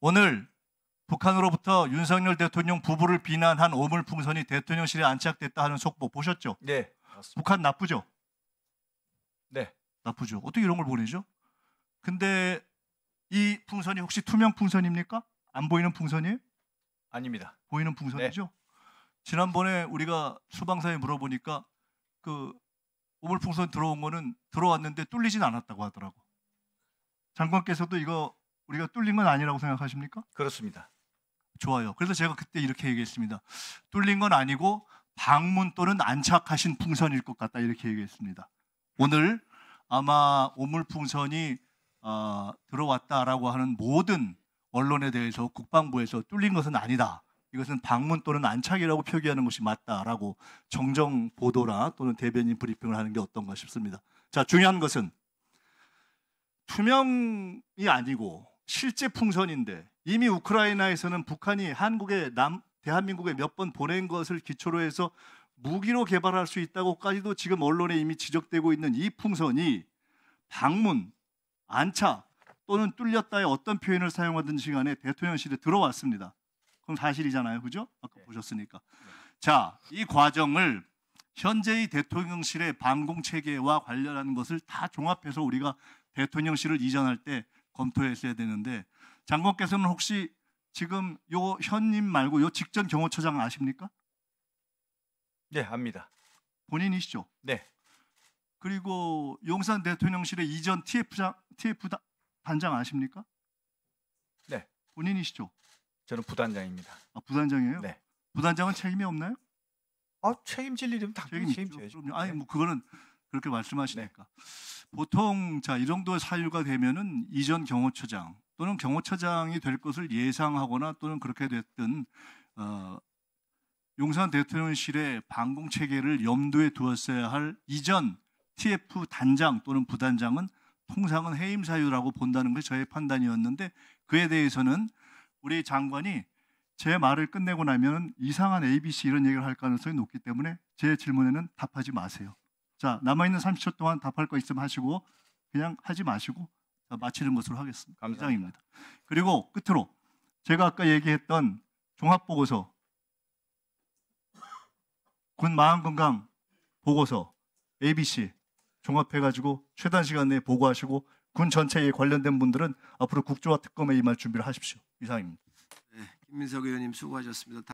오늘 북한으로부터 윤석열 대통령 부부를 비난한 오물풍선이 대통령실에 안착됐다 하는 속보 보셨죠? 네. 맞습니다. 북한 나쁘죠? 네. 나쁘죠. 어떻게 이런 걸 보내죠? 근데 이 풍선이 혹시 투명 풍선입니까? 안 보이는 풍선이에요? 아닙니다. 보이는 풍선이죠? 네. 지난번에 우리가 수방사에 물어보니까 그 오물풍선 들어온 거는 들어왔는데 뚫리진 않았다고 하더라고. 장관께서도 이거 우리가 뚫린 건 아니라고 생각하십니까? 그렇습니다. 좋아요. 그래서 제가 그때 이렇게 얘기했습니다. 뚫린 건 아니고 방문 또는 안착하신 풍선일 것 같다 이렇게 얘기했습니다. 오늘 아마 오물풍선이 어, 들어왔다라고 하는 모든 언론에 대해서 국방부에서 뚫린 것은 아니다. 이것은 방문 또는 안착이라고 표기하는 것이 맞다라고 정정 보도나 또는 대변인 브리핑을 하는 게 어떤가 싶습니다. 자 중요한 것은 투명이 아니고 실제 풍선인데 이미 우크라이나에서는 북한이 한국의 남 대한민국에 몇 번 보낸 것을 기초로 해서 무기로 개발할 수 있다고까지도 지금 언론에 이미 지적되고 있는 이 풍선이 방문, 안차 또는 뚫렸다의 어떤 표현을 사용하든 시간에 대통령실에 들어왔습니다. 그럼 사실이잖아요, 그죠? 아까 네. 보셨으니까. 네. 자, 이 과정을 현재의 대통령실의 방공 체계와 관련한 것을 다 종합해서 우리가 대통령실을 이전할 때 검토했어야 되는데 장관께서는 혹시 지금 요 현님 말고 요 직전 경호처장 아십니까? 네, 압니다. 본인이시죠? 네. 그리고 용산 대통령실의 이전 TF장, TF 단장 아십니까? 네. 본인이시죠? 저는 부단장입니다. 아, 부단장이에요? 네. 부단장은 책임이 없나요? 아, 책임질 일이면 당연히 책임 져야죠 아니, 네. 뭐 그거는 그렇게 말씀하시니까 네. 보통 자 이 정도 사유가 되면은 이전 경호처장 또는 경호처장이 될 것을 예상하거나 또는 그렇게 됐든 어, 용산 대통령실의 방공 체계를 염두에 두었어야 할 이전 TF 단장 또는 부단장은 통상은 해임 사유라고 본다는 것이 저의 판단이었는데 그에 대해서는 우리 장관이 제 말을 끝내고 나면 이상한 ABC 이런 얘기를 할 가능성이 높기 때문에 제 질문에는 답하지 마세요. 자 남아있는 30초 동안 답할 거 있으면 하시고 그냥 하지 마시고 마치는 것으로 하겠습니다. 감사합니다. 이상입니다. 그리고 끝으로 제가 아까 얘기했던 종합보고서 군 마음건강 보고서 ABC 종합해가지고 최단 시간 내에 보고하시고 군 전체에 관련된 분들은 앞으로 국조와 특검에 임할 준비를 하십시오. 이상입니다. 네, 김민석 의원님 수고하셨습니다.